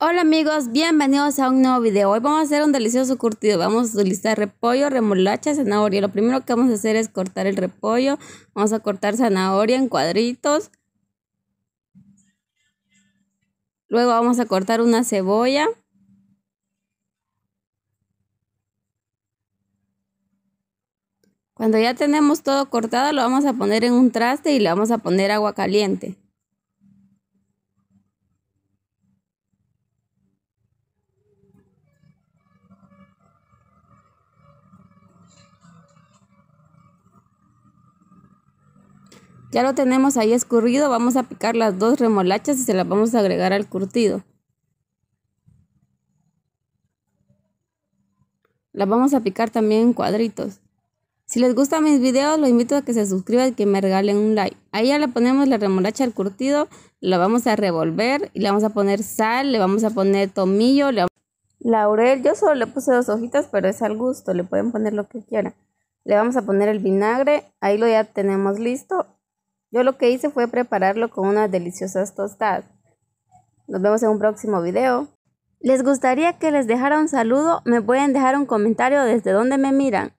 Hola amigos, bienvenidos a un nuevo video. Hoy vamos a hacer un delicioso curtido. Vamos a utilizar repollo, remolacha, zanahoria. Lo primero que vamos a hacer es cortar el repollo. Vamos a cortar zanahoria en cuadritos. Luego vamos a cortar una cebolla. Cuando ya tenemos todo cortado, lo vamos a poner en un traste y le vamos a poner agua caliente. Ya lo tenemos ahí escurrido, vamos a picar las dos remolachas y se las vamos a agregar al curtido. Las vamos a picar también en cuadritos. Si les gustan mis videos, los invito a que se suscriban y que me regalen un like. Ahí ya le ponemos la remolacha al curtido, la vamos a revolver y le vamos a poner sal, le vamos a poner tomillo, laurel. Yo solo le puse dos hojitas, pero es al gusto, le pueden poner lo que quieran. Le vamos a poner el vinagre, ahí lo ya tenemos listo. Yo lo que hice fue prepararlo con unas deliciosas tostadas. Nos vemos en un próximo video. ¿Les gustaría que les dejara un saludo? Me pueden dejar un comentario desde donde me miran.